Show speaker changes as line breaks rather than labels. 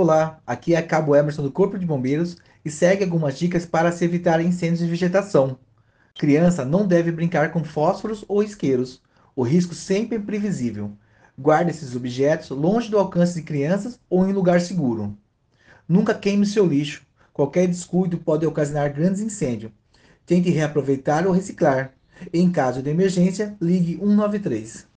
Olá, aqui é Cabo Emerson do Corpo de Bombeiros e segue algumas dicas para se evitar incêndios de vegetação. Criança não deve brincar com fósforos ou isqueiros. O risco sempre é previsível. Guarde esses objetos longe do alcance de crianças ou em lugar seguro. Nunca queime seu lixo. Qualquer descuido pode ocasionar grandes incêndios. Tente reaproveitar ou reciclar. Em caso de emergência, ligue 193.